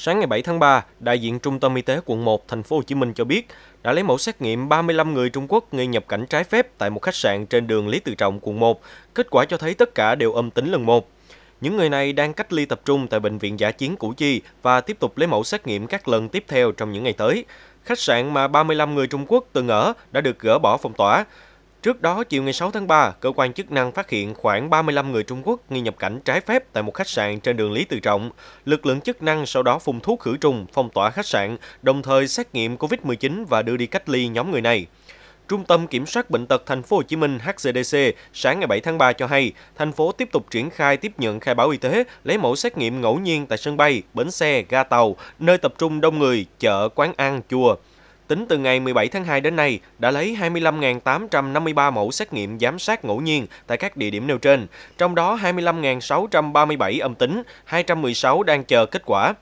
Sáng ngày 7 tháng 3, đại diện Trung tâm Y tế quận 1 thành phố Hồ Chí Minh cho biết đã lấy mẫu xét nghiệm 35 người Trung Quốc nghi nhập cảnh trái phép tại một khách sạn trên đường Lý Tự Trọng quận 1. Kết quả cho thấy tất cả đều âm tính lần một. Những người này đang cách ly tập trung tại bệnh viện giả chiến Củ Chi và tiếp tục lấy mẫu xét nghiệm các lần tiếp theo trong những ngày tới. Khách sạn mà 35 người Trung Quốc từng ở đã được gỡ bỏ phong tỏa. Trước đó, chiều ngày 6 tháng 3, cơ quan chức năng phát hiện khoảng 35 người Trung Quốc nghi nhập cảnh trái phép tại một khách sạn trên đường Lý Tự Trọng. Lực lượng chức năng sau đó phun thuốc khử trùng, phong tỏa khách sạn, đồng thời xét nghiệm COVID-19 và đưa đi cách ly nhóm người này. Trung tâm Kiểm soát Bệnh tật Thành phố Hồ Chí Minh HCDC sáng ngày 7 tháng 3 cho hay, thành phố tiếp tục triển khai tiếp nhận khai báo y tế, lấy mẫu xét nghiệm ngẫu nhiên tại sân bay, bến xe, ga tàu, nơi tập trung đông người, chợ, quán ăn, chùa. Tính từ ngày 17 tháng 2 đến nay, đã lấy 25.853 mẫu xét nghiệm giám sát ngẫu nhiên tại các địa điểm nêu trên, trong đó 25.637 âm tính, 216 đang chờ kết quả.